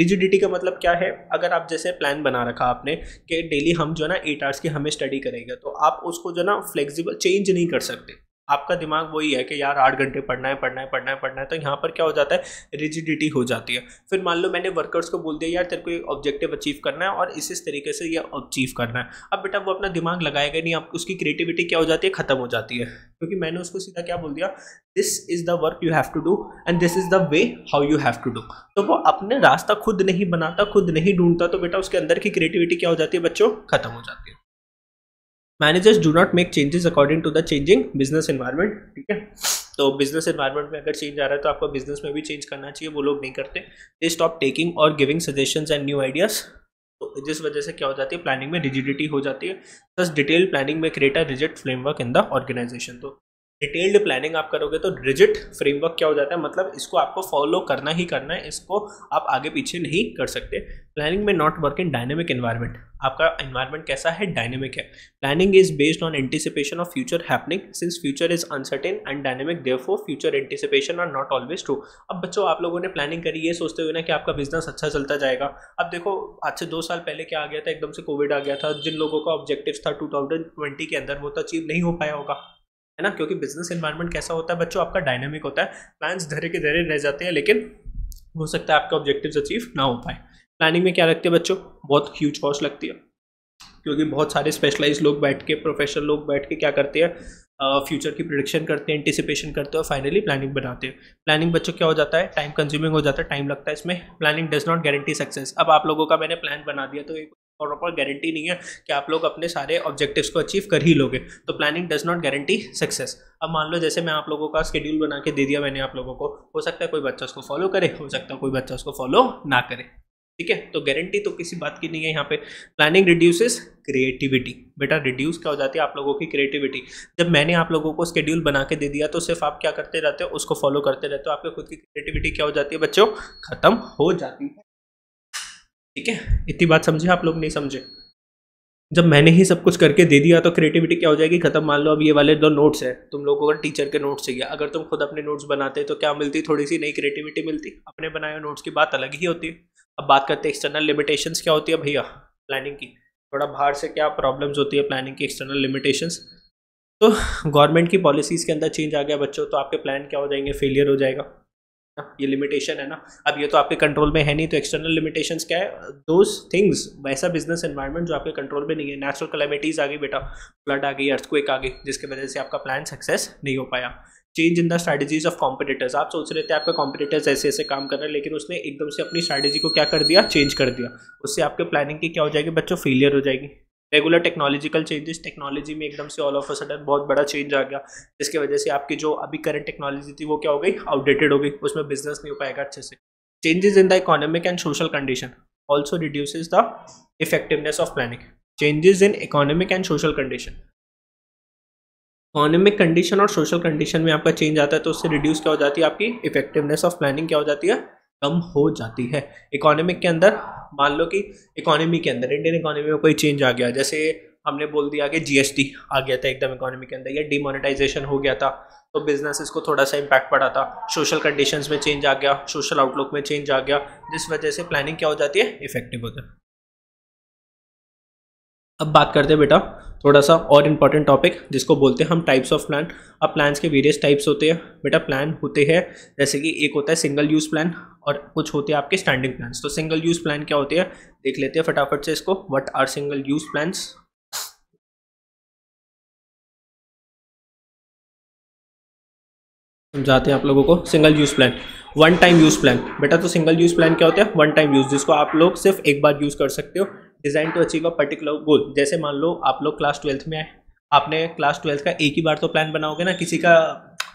rigidity का मतलब क्या है अगर आप जैसे प्लान बना रखा आपने कि डेली हम जो है ना एट आवर्स की हमें स्टडी करेंगे तो आप उसको जो है ना फ्लेक्सिबल चेंज नहीं कर सकते आपका दिमाग वही है कि यार आठ घंटे पढ़ना है पढ़ना है पढ़ना है पढ़ना है तो यहाँ पर क्या हो जाता है रिजिडिटी हो जाती है फिर मान लो मैंने वर्कर्स को बोल दिया यार तेरे को एक ऑब्जेक्टिव अचीव करना है और इस इस तरीके से ये अचीव करना है अब बेटा वो अपना दिमाग लगाएगा नहीं आप उसकी क्रिएटिविटी क्या हो जाती है ख़त्म हो जाती है क्योंकि मैंने उसको सीधा क्या बोल दिया this is the work you have to do and this is the way how you have to do तो वो अपने रास्ता खुद नहीं बनाता खुद नहीं ढूंढता तो बेटा उसके अंदर की क्रिएटिविटी क्या हो जाती है बच्चों ख़त्म हो जाती है managers do not make changes according to the changing business environment ठीक है तो बिजनेस इन्वायरमेंट में अगर चेंज आ रहा है तो आपको बिजनेस में भी चेंज करना चाहिए वो लोग नहीं करते दे स्टॉप टेकिंग और giving suggestions and new ideas तो जिस वजह से क्या हो जाती है प्लानिंग में रिजिडिटी हो जाती है प्लस डिटेल प्लानिंग में create a rigid framework in the organization तो डिटेल्ड प्लानिंग आप करोगे तो रिजिट फ्रेमवर्क क्या हो जाता है मतलब इसको आपको फॉलो करना ही करना है इसको आप आगे पीछे नहीं कर सकते प्लानिंग में not work in dynamic environment आपका एनवायरनमेंट कैसा है डायनेमिक है planning is based on anticipation of future happening since future is uncertain and dynamic so future anticipation are not always true अब बच्चों आप लोगों ने प्लानिंग करी ये सोचते हुए ना कि आपका बिजनेस अच्छा चलता जाएगा अब देखो आज से दो साल पहले क्या आ गया था एकदम से कोविड आ गया था जिन लोगों का ऑब्जेक्टिव था टू के अंदर वो तो अचीव नहीं हो पाया होगा है ना क्योंकि बिजनेस इन्वायरमेंट कैसा होता है बच्चों आपका डायनामिक होता है प्लान्स धरे के धरे रह जाते हैं लेकिन हो सकता है आपका ऑब्जेक्टिव अचीव ना हो पाए प्लानिंग में क्या लगती है बच्चों बहुत ह्यूज कॉस्ट लगती है क्योंकि बहुत सारे स्पेशलाइज लोग बैठ के प्रोफेशनल लोग बैठ के क्या करते हैं फ्यूचर की प्रोडिक्शन करते हैं एंटिसिपेशन करते हैं और फाइनली प्लानिंग बनाते हैं प्लानिंग बच्चों क्या हो जाता है टाइम कंज्यूमिंग हो जाता है टाइम लगता है इसमें planning does not guarantee success अब आप लोगों का मैंने प्लान बना दिया तो एक और प्रॉपर गारंटी नहीं है कि आप लोग अपने सारे ऑब्जेक्टिव्स को अचीव कर ही लोगे तो planning does not guarantee success अब मान लो जैसे मैं आप लोगों का स्केड्यूल बना के दे दिया मैंने आप लोगों को हो सकता है कोई बच्चा उसको फॉलो करे हो सकता है कोई बच्चा उसको फॉलो ना करे ठीक है तो गारंटी तो किसी बात की नहीं है यहाँ पे प्लानिंग रिड्यूसेस क्रिएटिविटी बेटा रिड्यूस क्या हो जाती है आप लोगों की क्रिएटिविटी जब मैंने आप लोगों को स्केड्यूल बना के दे दिया तो सिर्फ आप क्या करते रहते हो उसको फॉलो करते रहते हो आपके खुद की क्रिएटिविटी क्या हो जाती है बच्चों खत्म हो जाती है ठीक है इतनी बात समझे आप लोग नहीं समझे जब मैंने ही सब कुछ करके दे दिया तो क्रिएटिविटी क्या हो जाएगी खत्म मान लो अब ये वाले दो नोट्स हैं तुम लोगों को टीचर के नोट्स चाहिए अगर तुम खुद अपने नोट्स बनाते तो क्या मिलती थोड़ी सी नई क्रिएटिविटी मिलती अपने बनाए नोट्स की बात अलग ही होती है अब बात करते हैं एक्सटर्नल लिमिटेशंस क्या होती है भैया प्लानिंग की थोड़ा बाहर से क्या प्रॉब्लम्स होती है प्लानिंग की एक्सटर्नल लिमिटेशंस तो गवर्नमेंट की पॉलिसीज़ के अंदर चेंज आ गया बच्चों तो आपके प्लान क्या हो जाएंगे फेलियर हो जाएगा ना ये लिमिटेशन है ना अब ये तो आपके कंट्रोल में है नहीं तो एक्सटर्नल लिमिटेशन क्या है दोज थिंग्स वैसा बिजनेस इन्वायरमेंट जो आपके कंट्रोल में नहीं है नेचुरल कलेमिटीज आ गई बेटा फ्लड आ गई अर्थक्वेक आ गई जिसकी वजह से आपका प्लान सक्सेस नहीं हो पाया change in the strategies of competitors आप सोच रहे थे आपका कॉम्पिटेटर्स ऐसे ऐसे काम कर रहे हैं लेकिन उसने एकदम से अपनी स्ट्रैटेजी को क्या कर दिया चेंज कर दिया उससे आपके प्लानिंग की क्या हो जाएगी बच्चों फेलियर हो जाएगी रेगुलर टेक्नोलॉजिकल चेंजेस टेक्नोलॉजी में एकदम से ऑल ऑफ अ सडन बहुत बड़ा चेंज आ गया जिसकी वजह से आपकी जो अभी करंट टेक्नोलॉजी थी वो क्या हो गई आउटडेटेड हो गई उसमें बिजनेस नहीं हो पाएगा अच्छे से changes in the economic and social condition also reduce the effectiveness of planning changes in economic and social condition economic condition और सोशल कंडीशन में आपका चेंज आता है तो उससे रिड्यूस क्या हो जाती है आपकी इफेक्टिवनेस ऑफ प्लानिंग क्या हो जाती है कम हो जाती है इकोनॉमिक के अंदर मान लो कि इकोनॉमी के अंदर इंडियन इकोनॉमी में कोई चेंज आ गया जैसे हमने बोल दिया कि जीएसटी आ गया था एकदम इकोनॉमी के अंदर या डिमोनेटाइजेशन हो गया था तो बिजनेसेस को थोड़ा सा इम्पैक्ट पड़ा था सोशल कंडीशंस में चेंज आ गया सोशल आउटलुक में चेंज आ गया जिस वजह से प्लानिंग क्या हो जाती है इफेक्टिव हो जाती है अब बात करते हैं बेटा थोड़ा सा और इम्पॉर्टेंट टॉपिक जिसको बोलते हैं हम टाइप्स ऑफ प्लान अब प्लान्स के वेरियस टाइप्स होते हैं बेटा प्लान होते हैं जैसे कि एक होता है सिंगल यूज़ प्लान और कुछ होते हैं आपके स्टैंडिंग प्लान्स तो सिंगल यूज़ प्लान क्या होते हैं देख लेते हैं फटाफट से इसको what are single use plans समझाते हैं आप लोगों को single use plan one time use plan बेटा तो सिंगल यूज़ प्लान क्या होता है वन टाइम यूज़ जिसको आप लोग सिर्फ एक बार यूज़ कर सकते हो design to achieve a particular goal जैसे मान लो आप लोग क्लास ट्वेल्थ में आए आपने क्लास ट्वेल्थ का एक ही बार तो प्लान बनाओगे ना किसी का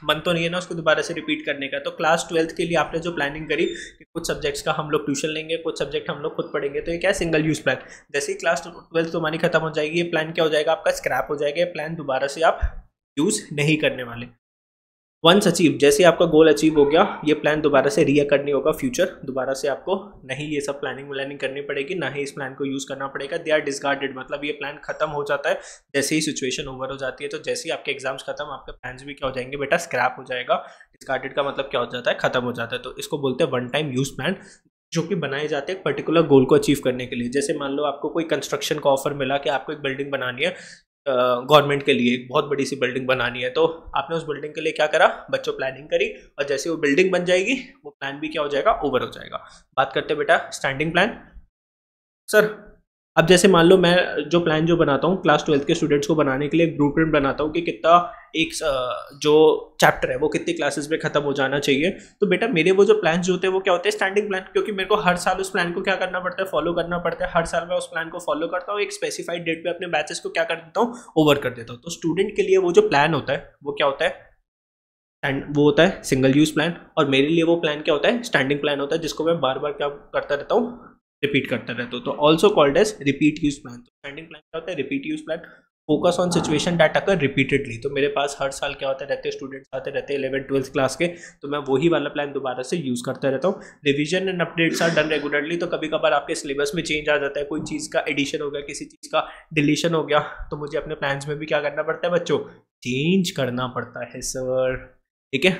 मन तो नहीं है ना उसको दोबारा से रिपीट करने का तो क्लास ट्वेल्थ के लिए आपने जो प्लानिंग करी कि कुछ सब्जेक्ट्स का हम लोग ट्यूशन लेंगे कुछ सब्जेक्ट हम लोग खुद पढ़ेंगे तो ये क्या सिंगल यूज़ प्लान जैसे ही क्लास ट्वेल्थ तुम्हारी खत्म हो जाएगी ये प्लान क्या हो जाएगा आपका स्क्रैप हो जाएगा प्लान दोबारा से आप यूज़ नहीं करने वाले वंस अचीव जैसे आपका गोल अचीव हो गया ये प्लान दोबारा से रिया करनी होगा फ्यूचर दोबारा से आपको नहीं ये सब प्लानिंग व्लानिंग करनी पड़ेगी ना ही इस प्लान को यूज़ करना पड़ेगा दे आर डिस्गार्डेड मतलब ये प्लान खत्म हो जाता है जैसे ही सिचुएशन ओवर हो जाती है तो जैसे ही आपके एग्जाम्स खत्म आपके प्लान भी क्या हो जाएंगे बेटा स्क्रैप हो जाएगा डिस्कार्डेड का मतलब क्या हो जाता है खत्म हो जाता है तो इसको बोलते हैं वन टाइम यूज प्लान जो कि बनाए जाते हैं पर्टिकुलर गोल को अचीव करने के लिए जैसे मान लो आपको कोई कंस्ट्रक्शन का ऑफर मिला कि आपको एक बिल्डिंग बनानी है गवर्नमेंट के लिए एक बहुत बड़ी सी बिल्डिंग बनानी है तो आपने उस बिल्डिंग के लिए क्या करा बच्चों प्लानिंग करी और जैसे वो बिल्डिंग बन जाएगी वो प्लान भी क्या हो जाएगा ओवर हो जाएगा बात करते बेटा स्टैंडिंग प्लान सर अब जैसे मान लो मैं जो प्लान जो बनाता हूँ क्लास ट्वेल्थ के स्टूडेंट्स को बनाने के लिए ब्लू प्रिंट बनाता हूँ कि कितना एक जो चैप्टर है वो कितनी क्लासेस में खत्म हो जाना चाहिए तो बेटा मेरे वो जो प्लान जो होते हैं वो क्या होते हैं स्टैंडिंग प्लान क्योंकि मेरे को हर साल उस प्लान को क्या करना पड़ता है फॉलो करना पड़ता है हर साल मैं उस प्लान को फॉलो करता हूँ एक स्पेसिफाइड डेट पर अपने बैचेस को क्या कर देता हूँ ओवर कर देता हूँ तो स्टूडेंट के लिए वो जो प्लान होता है वो क्या होता है एंड वो होता है सिंगल यूज़ प्लान और मेरे लिए वो प्लान क्या होता है स्टैंडिंग प्लान होता है जिसको मैं बार बार क्या करता रहता हूँ रिपीट करते रहते हूँ तो also called as repeat use plan तो स्टैंडिंग प्लान क्या होता है repeat use plan focus on situation data कर रिपीटेडली तो मेरे पास हर साल क्या होता रहते रहते स्टूडेंट्स आते रहते हैं इलेवन ट्वेल्थ क्लास के तो मैं वही वाला प्लान दोबारा से यूज़ करता रहता हूँ revision and updates are done regularly तो कभी कभार आपके सिलेबस में चेंज आ जाता है कोई चीज़ का एडिशन हो गया किसी चीज़ का डिलीशन हो गया तो मुझे अपने प्लान्स में भी क्या करना पड़ता है बच्चों चेंज करना पड़ता है सर ठीक है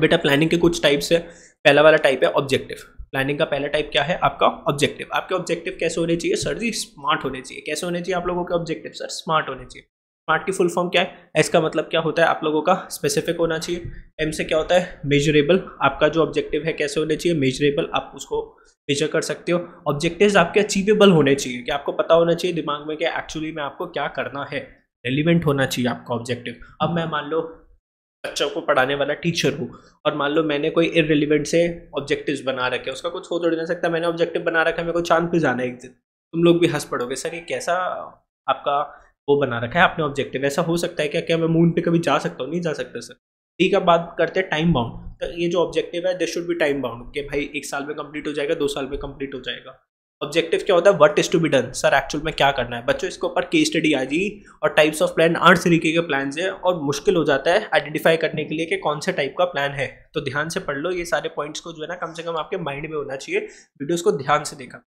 बेटा प्लानिंग के कुछ टाइप्स है पहला वाला टाइप है ऑब्जेक्टिव प्लानिंग का पहला टाइप क्या है आपका ऑब्जेक्टिव आपके ऑब्जेक्टिव कैसे होने चाहिए सर जी स्मार्ट होने चाहिए कैसे होने चाहिए आप लोगों के ऑब्जेक्टिव सर स्मार्ट होने चाहिए स्मार्ट की फुल फॉर्म क्या है एस का मतलब क्या होता है आप लोगों का स्पेसिफिक होना चाहिए एम से क्या होता है मेजरेबल आपका जो ऑब्जेक्टिव है कैसे होने चाहिए मेजरेबल आप उसको मेजर कर सकते हो ऑब्जेक्टिव्स आपके अचीवेबल होने चाहिए कि आपको पता होना चाहिए दिमाग में कि एक्चुअली में आपको क्या करना है रेलिवेंट होना चाहिए आपका ऑब्जेक्टिव अब मैं मान लो बच्चों को पढ़ाने वाला टीचर हूँ और मान लो मैंने कोई इरेलीवेंट से ऑब्जेक्टिव्स बना रखे उसका कुछ हो तो नहीं सकता मैंने ऑब्जेक्टिव बना रखा है मेरे को चांद पे जाना है एक दिन तुम लोग भी हंस पड़ोगे सर ये कैसा आपका वो बना रखा है आपने ऑब्जेक्टिव ऐसा हो सकता है क्या क्या मैं मून पे कभी जा सकता हूँ नहीं जा सकता सर ठीक है बात करते हैं टाइम बाउंड तो ये जो ऑब्जेक्टिव है दिस शुड भी टाइम बाउंड कि भाई एक साल में कंप्लीट हो जाएगा दो साल में कंप्लीट हो जाएगा ऑब्जेक्टिव क्या होता है what is to be done sir actual में क्या करना है बच्चों इसके ऊपर केस स्टडी आ जाएगी और टाइप्स ऑफ प्लान आठ तरीके के प्लान है और मुश्किल हो जाता है आइडेंटिफाई करने के लिए कि कौन से टाइप का प्लान है तो ध्यान से पढ़ लो ये सारे पॉइंट्स को जो है ना कम से कम आपके माइंड में होना चाहिए वीडियोज़ को ध्यान से देखा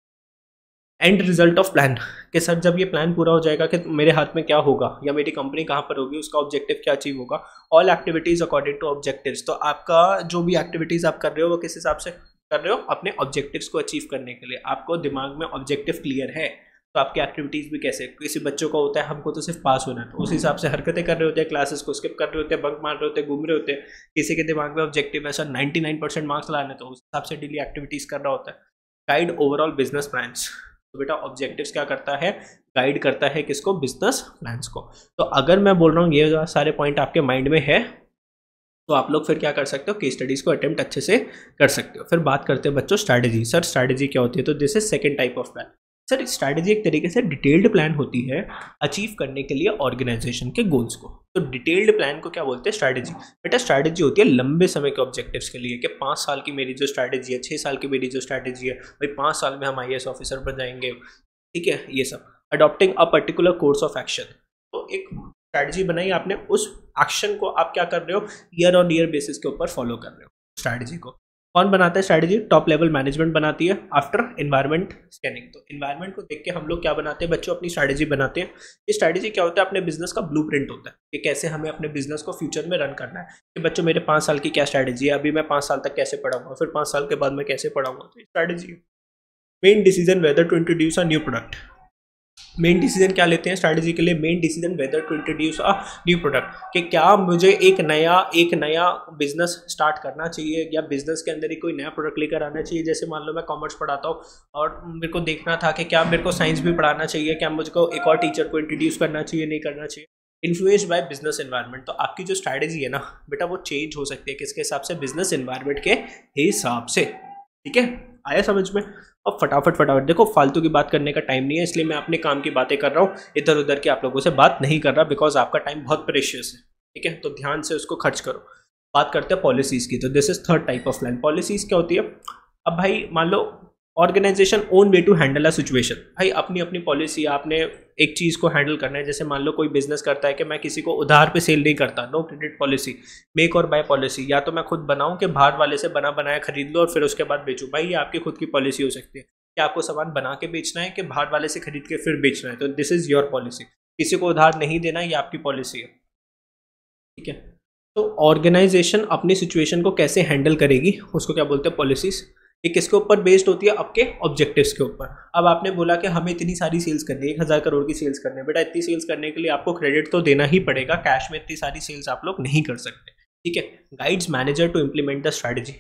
एंड रिजल्ट ऑफ प्लान कि सर जब ये प्लान पूरा हो जाएगा कि मेरे हाथ में क्या होगा या मेरी कंपनी कहाँ पर होगी उसका ऑब्जेक्टिव क्या अचीव होगा all activities according to objectives तो आपका जो भी एक्टिविटीज़ आप कर रहे हो वो किस हिसाब से कर रहे हो अपने ऑब्जेक्टिव्स को अचीव करने के लिए आपको दिमाग में ऑब्जेक्टिव क्लियर है तो आपकी एक्टिविटीज़ भी कैसे किसी बच्चों का होता है हमको तो सिर्फ पास होना है तो उस हम्म। हिसाब से हरकतें कर रहे होते हैं क्लासेस को स्किप कर रहे होते हैं बंक मार रहे होते हैं घूम रहे होते हैं किसी के दिमाग में ऑब्जेक्टिव है sir ninety nine percent marks लाने तो उस हिसाब से डेली एक्टिविटीज़ कर रहा होता है गाइड ओवरऑल बिजनेस प्लान्स तो बेटा ऑब्जेक्टिव्स क्या करता है गाइड करता है किसको बिजनेस प्लान्स को तो अगर मैं बोल रहा हूँ ये सारे पॉइंट आपके माइंड में है तो आप लोग फिर क्या कर सकते हो केस स्टडीज़ को अटैम्प्ट अच्छे से कर सकते हो फिर बात करते हैं बच्चों स्ट्रैटेजी सर स्ट्रैटेजी क्या होती है तो this is second type of plan sir strategy एक तरीके से डिटेल्ड प्लान होती है अचीव करने के लिए ऑर्गेनाइजेशन के गोल्स को तो डिटेल्ड प्लान को क्या बोलते हैं स्ट्रैटेजी बेटा स्ट्रैटेजी होती है लंबे समय के ऑब्जेक्टिव्स के लिए कि पाँच साल की मेरी जो स्ट्रैटेजी है छः साल की मेरी जो स्ट्रैटेजी है भाई पाँच साल में हम आई ऑफिसर बन जाएंगे ठीक है ये सब adopting a particular course of action तो एक स्ट्रैटेजी बनाई आपने उस एक्शन को आप क्या कर रहे हो ईयर ऑन ईयर बेसिस के ऊपर फॉलो कर रहे हो स्ट्रैटेजी को कौन बनाता है स्ट्रैटेजी टॉप लेवल मैनेजमेंट बनाती है आफ्टर इन्वायरमेंट स्कैनिंग तो इन्वायरमेंट को देख के हम लोग क्या बनाते हैं बच्चों अपनी स्ट्रैटेजी बनाते हैं ये स्ट्रैटेजी क्या होता है अपने बिजनेस का ब्लू होता है कि कैसे हमें अपने बिजनेस को फ्यूचर में रन करना है कि बच्चों मेरे पाँच साल की क्या स्ट्रैटेजी है अभी मैं पाँच साल तक कैसे पढ़ाऊंगा फिर पाँच साल के बाद मैं कैसे पढ़ाऊंगा तो स्ट्रैटेजी है main decision whether to introduce a new product main decision क्या लेते हैं स्ट्रैटेजी के लिए main decision whether to introduce a new product कि क्या मुझे एक नया एक नया बिजनेस स्टार्ट करना चाहिए या बिजनेस के अंदर ही कोई नया प्रोडक्ट लेकर आना चाहिए जैसे मान लो मैं कॉमर्स पढ़ाता हूँ और मेरे को देखना था कि क्या मेरे को साइंस भी पढ़ाना चाहिए क्या मुझको एक और टीचर को इंट्रोड्यूस करना चाहिए नहीं करना चाहिए इन्फ्लुएंस बाय बिजनेस इन्वायरमेंट तो आपकी जो स्ट्रैटेजी है ना बेटा वो चेंज हो सकती है किसके हिसाब से बिजनेस इन्वायरमेंट के हिसाब से ठीक है आया समझ में अब फटाफट फटाफट देखो फालतू की बात करने का टाइम नहीं है इसलिए मैं अपने काम की बातें कर रहा हूँ इधर उधर की आप लोगों से बात नहीं कर रहा बिकॉज आपका टाइम बहुत प्रेशियस है ठीक है तो ध्यान से उसको खर्च करो बात करते हैं पॉलिसीज़ की तो this is third type of plan policies क्या होती है अब भाई मान लो organization own way to handle a situation भाई अपनी अपनी पॉलिसी आपने एक चीज़ को हैंडल करना है जैसे मान लो कोई बिजनेस करता है कि मैं किसी को उधार पे सेल नहीं करता नो क्रेडिट पॉलिसी मेक और बाय पॉलिसी या तो मैं खुद बनाऊं कि बाहर वाले से बना बनाया खरीद लो और फिर उसके बाद बेचूँ भाई ये आपकी खुद की पॉलिसी हो सकती है कि आपको सामान बना के बेचना है कि बाहर वाले से खरीद के फिर बेचना है तो दिस इज़ योर पॉलिसी किसी को उधार नहीं देना ये आपकी पॉलिसी है ठीक है तो ऑर्गेनाइजेशन अपनी सिचुएशन को कैसे हैंडल करेगी उसको क्या बोलते हैं पॉलिसीज़ ये किसके ऊपर बेस्ड होती है आपके ऑब्जेक्टिव्स के ऊपर अब आपने बोला कि हमें इतनी सारी सेल्स करनी है एक हज़ार करोड़ की सेल्स करनी है बेटा इतनी सेल्स करने के लिए आपको क्रेडिट तो देना ही पड़ेगा कैश में इतनी सारी सेल्स आप लोग नहीं कर सकते ठीक है guides manager to implement the strategy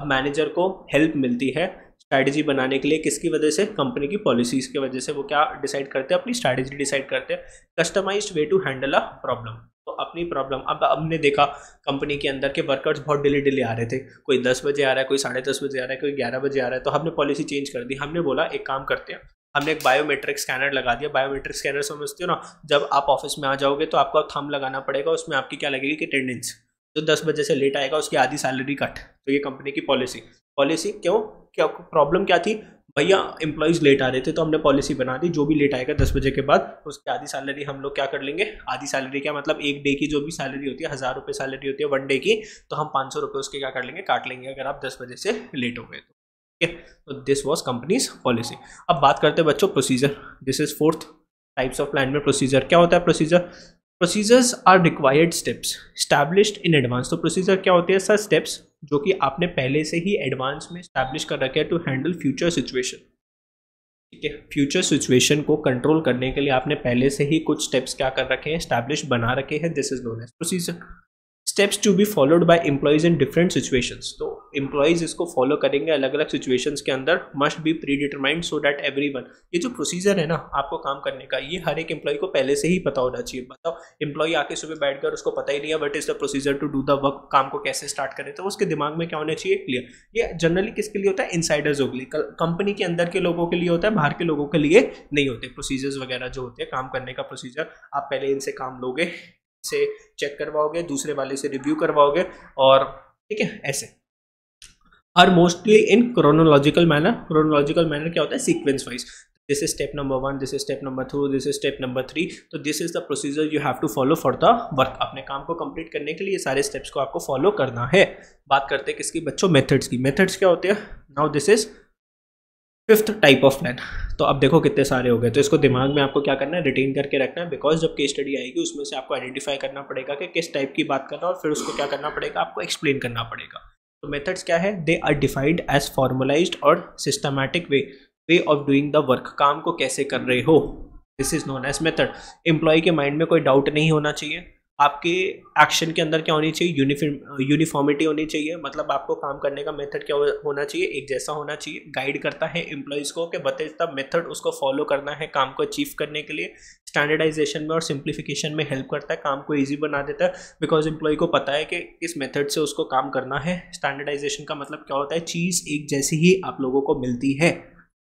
अब मैनेजर को हेल्प मिलती है स्ट्रैटेजी बनाने के लिए किसकी वजह से कंपनी की पॉलिसीज की वजह से वो क्या डिसाइड करते हैं अपनी स्ट्रैटेजी डिसाइड करते हैं customized way to handle a problem तो अपनी प्रॉब्लम अब हमने देखा कंपनी के अंदर के वर्कर्स बहुत डिले डिले आ रहे थे कोई दस बजे आ रहा है कोई साढ़े दस बजे आ रहा है कोई ग्यारह बजे आ रहा है तो हमने पॉलिसी चेंज कर दी हमने बोला एक काम करते हैं हमने एक बायोमेट्रिक स्कैनर लगा दिया बायोमेट्रिक स्कैनर समझते हो ना जब आप ऑफिस में आ जाओगे तो आपको थम लगाना पड़ेगा उसमें आपकी क्या लगेगी कि अटेंडेंस जो दस बजे से लेट आएगा उसकी आधी सैलरी कट तो ये कंपनी की पॉलिसी पॉलिसी क्यों क्या प्रॉब्लम क्या थी भैया एम्प्लॉयज़ लेट आ रहे थे तो हमने पॉलिसी बना दी जो भी लेट आएगा दस बजे के बाद उसकी आधी सैलरी हम लोग क्या कर लेंगे आधी सैलरी क्या मतलब एक डे की जो भी सैलरी होती है हज़ार रुपये सैलरी होती है वन डे की तो हम पाँच सौ रुपये उसके क्या कर लेंगे काट लेंगे अगर आप दस बजे से लेट हो गए तो ठीक है तो दिस वॉज कंपनीज पॉलिसी अब बात करते हैं बच्चों procedure this is fourth types of plan में प्रोसीजर क्या होता है procedure procedures are required steps established in advance तो प्रोसीजर क्या होते हैं सर स्टेप्स जो कि आपने पहले से ही एडवांस में स्टैब्लिश कर रखे हैं टू हैंडल फ्यूचर सिचुएशन ठीक है फ्यूचर सिचुएशन को कंट्रोल करने के लिए आपने पहले से ही कुछ स्टेप्स क्या कर रखे हैं स्टैब्लिश बना रखे हैं this is known as procedure steps to be followed by employees in different situations तो एम्प्लॉयज़ इसको फॉलो करेंगे अलग अलग सिचुएशंस के अंदर must be predetermined so that every one ये जो प्रोसीजर है ना आपको काम करने का ये हर एक एम्प्लॉय को पहले से ही पता होना चाहिए बताओ मतलब एम्प्लॉय आके सुबह बैठ कर उसको पता ही नहीं है what is the procedure to do the work काम को कैसे स्टार्ट करें तो उसके दिमाग में क्या होना चाहिए क्लियर ये जनरली किसके लिए होता है इंसाइडर्स होगी कंपनी के अंदर के लोगों के लिए होता है बाहर के लोगों के लिए नहीं होते प्रोसीजर्स वगैरह जो होते हैं काम करने का प्रोसीजर आप पहले इनसे काम लोगे से चेक करवाओगे दूसरे वाले से रिव्यू करवाओगे और ठीक है ऐसे और mostly in chronological manner chronological manner क्या होता है sequence wise this is step number one this is step number two this is step number three तो this is the procedure you have to follow for the work अपने काम को complete करने के लिए सारे स्टेप्स को आपको फॉलो करना है बात करते हैं किसकी बच्चों मेथड्स की मेथड्स क्या होते हैं now this is fifth type of plan तो अब देखो कितने सारे हो गए तो इसको दिमाग में आपको क्या करना है रिटेन करके रखना है बिकॉज जब केस स्टडी आएगी उसमें से आपको आइडेंटिफाई करना पड़ेगा कि किस टाइप की बात करना और फिर उसको क्या करना पड़ेगा आपको एक्सप्लेन करना पड़ेगा तो मेथड्स क्या है they are defined as formalize और systematic way way of doing the work काम को कैसे कर रहे हो this is known as method employee के माइंड में कोई डाउट नहीं होना चाहिए आपके एक्शन के अंदर क्या होनी चाहिए यूनिफॉर्म यूनिफॉर्मिटी होनी चाहिए मतलब आपको काम करने का मेथड क्या होना चाहिए एक जैसा होना चाहिए गाइड करता है एम्प्लॉयज़ को कि बतेजता मेथड उसको फॉलो करना है काम को अचीव करने के लिए स्टैंडर्डाइजेशन में और सिंप्लीफिकेशन में हेल्प करता है काम को ईजी बना देता है बिकॉज एम्प्लॉय को पता है कि किस मेथड से उसको काम करना है स्टैंडर्डाइजेशन का मतलब क्या होता है चीज़ एक जैसी ही आप लोगों को मिलती है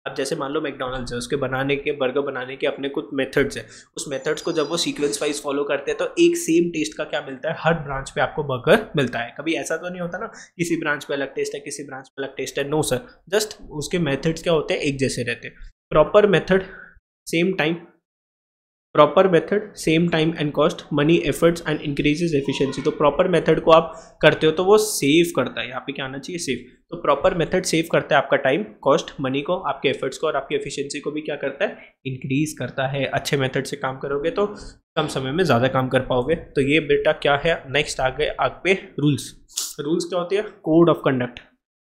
अब जैसे मान लो मैकडोनल्ड्स है उसके बनाने के बर्गर बनाने के अपने कुछ मेथड्स हैं उस मेथड्स को जब वो सीक्वेंस वाइज फॉलो करते हैं तो एक सेम टेस्ट का क्या मिलता है हर ब्रांच पे आपको बर्गर मिलता है कभी ऐसा तो नहीं होता ना किसी ब्रांच पे अलग टेस्ट है किसी ब्रांच पे अलग टेस्ट है नो सर जस्ट उसके मेथड्स क्या होते हैं एक जैसे रहते हैं proper method same time proper method same time and cost money efforts and increases efficiency तो प्रॉपर मेथड को आप करते हो तो वो सेव करता है यहाँ पे क्या आना चाहिए सेव तो प्रॉपर मेथड सेव करता है आपका टाइम कॉस्ट मनी को आपके एफर्ट्स को और आपकी एफिशिएंसी को भी क्या करता है इंक्रीज करता है अच्छे मेथड से काम करोगे तो कम समय में ज़्यादा काम कर पाओगे तो ये बेटा क्या है नेक्स्ट आ गए आग पे रूल्स रूल्स क्या होते हैं कोड ऑफ कंडक्ट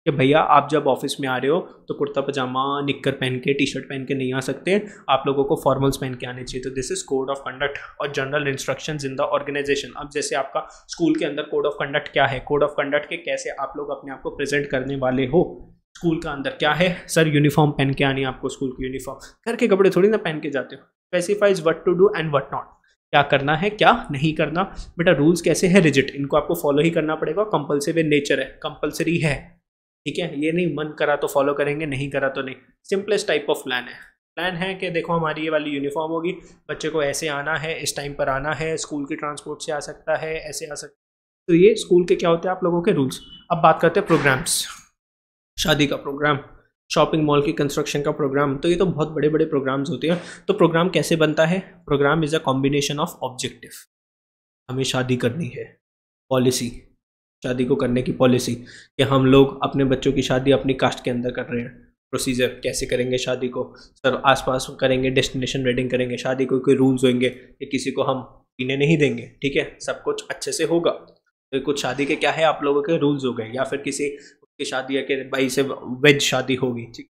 कि भैया आप जब ऑफिस में आ रहे हो तो कुर्ता पजामा निक्कर पहन के टी शर्ट पहन के नहीं आ सकते आप लोगों को फॉर्मल्स पहन के आने चाहिए तो this is code of conduct और general instruction in the organization अब जैसे आपका स्कूल के अंदर कोड ऑफ कंडक्ट क्या है कोड ऑफ कंडक्ट के कैसे आप लोग अपने आप को प्रेजेंट करने वाले हो स्कूल का अंदर क्या है सर यूनिफॉर्म पहन के आनी आपको स्कूल की यूनिफॉर्म घर के कपड़े थोड़ी ना पहन के जाते हो specifies what to do and what not क्या करना है क्या नहीं करना बेटा रूल्स कैसे हैं रिजिट इनको आपको फॉलो ही करना पड़ेगा कंपलसरी नेचर है कंपलसरी है ठीक है ये नहीं मन करा तो फॉलो करेंगे नहीं करा तो नहीं सिंपलेस्ट टाइप ऑफ प्लान है प्लान है कि देखो हमारी ये वाली यूनिफॉर्म होगी बच्चे को ऐसे आना है इस टाइम पर आना है स्कूल के ट्रांसपोर्ट से आ सकता है ऐसे आ सकता है तो ये स्कूल के क्या होते हैं आप लोगों के रूल्स अब बात करते हैं प्रोग्राम्स शादी का प्रोग्राम शॉपिंग मॉल की कंस्ट्रक्शन का प्रोग्राम तो ये तो बहुत बड़े बड़े प्रोग्राम्स होते हैं तो प्रोग्राम कैसे बनता है programme is a combination of objective हमें शादी करनी है पॉलिसी शादी को करने की पॉलिसी कि हम लोग अपने बच्चों की शादी अपनी कास्ट के अंदर कर रहे हैं प्रोसीजर कैसे करेंगे शादी को सर आसपास करेंगे डेस्टिनेशन वेडिंग करेंगे शादी को कोई रूल्स होंगे कि किसी को हम पीने नहीं देंगे ठीक है सब कुछ अच्छे से होगा तो कुछ शादी के क्या है आप लोगों के रूल्स हो गए या फिर किसी उसकी शादी या कि भाई से वेज शादी होगी ठीक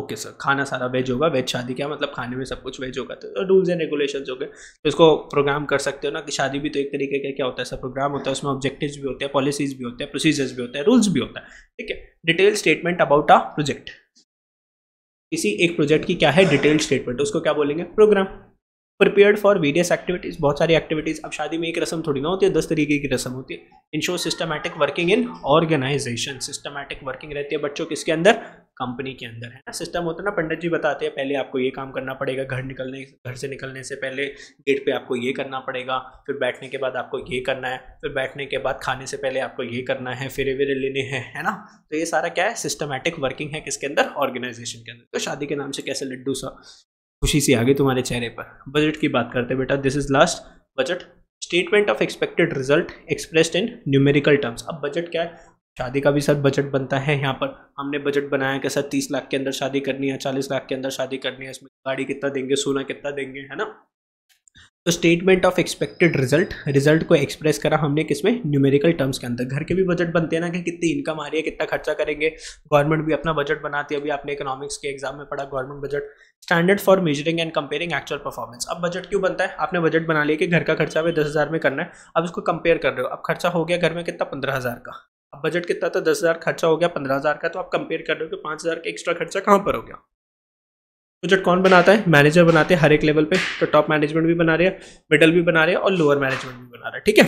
ओके सर खाना सारा वेज होगा वेज शादी क्या मतलब खाने में सब कुछ वेज होगा तो, तो रूल्स एंड रेगुलेशन हो गए तो इसको प्रोग्राम कर सकते हो ना कि शादी भी तो एक तरीके का क्या होता है सर प्रोग्राम होता है उसमें ऑब्जेक्टिव भी होते हैं पॉलिसीज भी होते हैं प्रोसीजर्स भी होते हैं रूल्स भी होता है ठीक है detail statement about a project किसी एक प्रोजेक्ट की क्या है डिटेल स्टेटमेंट उसको क्या बोलेंगे programme prepared for various activities बहुत सारी एक्टिविटीज़ अब शादी में एक रस्म थोड़ी ना होती है दस तरीके की रस्म होती है ensure systematic working in organization systematic working रहती है बच्चों किसके अंदर कंपनी के अंदर है ना सिस्टम होता है ना पंडित जी बताते हैं पहले आपको ये काम करना पड़ेगा घर निकलने घर से निकलने से पहले गेट पे आपको ये करना पड़ेगा फिर बैठने के बाद आपको ये करना है फिर बैठने के बाद खाने से पहले आपको ये करना है फिर वेरे लेने हैं है ना तो ये सारा क्या है सिस्टमैटिक वर्किंग है किसके अंदर ऑर्गेनाइजेशन के अंदर तो शादी के नाम से कैसे लड्डू सा खुशी सी आ गई तुम्हारे चेहरे पर बजट की बात करते बेटा this is last budget statement of expected result expressed in numerical terms अब बजट क्या है शादी का भी सर बजट बनता है यहाँ पर हमने बजट बनाया कि सर तीस लाख के अंदर शादी करनी है चालीस लाख के अंदर शादी करनी है इसमें गाड़ी कितना देंगे सोना कितना देंगे है ना तो statement of expected result result को एक्सप्रेस करा हमने किसमें न्यूमेरिकल टर्म्स के अंदर घर के भी बजट बनते हैं ना कि कितनी इनकम आ रही है कितना खर्चा करेंगे गवर्नमेंट भी अपना बजट बनाती है अभी आपने इकोनॉमिक्स के एग्जाम में पढ़ा government budget standard for measuring and comparing actual performance अब बजट क्यों बनता है आपने बजट बना लिया कि घर का खर्चा भी दस हज़ार में करना है अब इसको कंपेयर कर रहे हो अब खर्चा हो गया घर में कितना पंद्रह हज़ार का अब बजट कितना था दस हज़ार खर्चा हो गया पंद्रह हज़ार का तो आप कंपेयर कर रहे हो कि पाँच हज़ार का एक्स्ट्रा खर्चा कहाँ पर हो गया प्रोजेक्ट तो कौन बनाता है मैनेजर बनाते हैं हर एक लेवल पे तो टॉप मैनेजमेंट भी बना रहे हैं मिडल भी बना रहे हैं और लोअर मैनेजमेंट भी बना रहा है ठीक है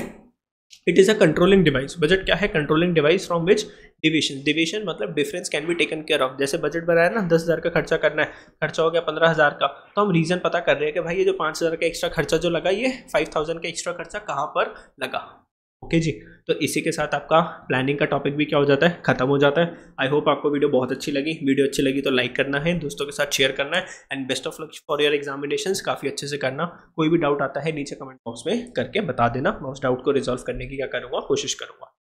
it is a controlling device budget क्या है controlling device from which division division मतलब difference can be taken care of जैसे बजट बनाया ना दस हज़ार का खर्चा करना है खर्चा हो गया पंद्रह हज़ार का तो हम रीज़न पता कर रहे हैं कि भाई ये जो पाँच हज़ार का एक्स्ट्रा खर्चा जो लगा ये फाइव थाउजेंड का एक्स्ट्रा खर्चा कहाँ पर लगा ओके जी तो इसी के साथ आपका प्लानिंग का टॉपिक भी क्या हो जाता है खत्म हो जाता है आई होप आपको वीडियो बहुत अच्छी लगी वीडियो अच्छी लगी तो लाइक करना है दोस्तों के साथ शेयर करना है and best of luck for your examination काफ़ी अच्छे से करना कोई भी डाउट आता है नीचे कमेंट बॉक्स में करके बता देना मैं उस डाउट को रिजॉल्व करने की क्या करूँगा कोशिश करूँगा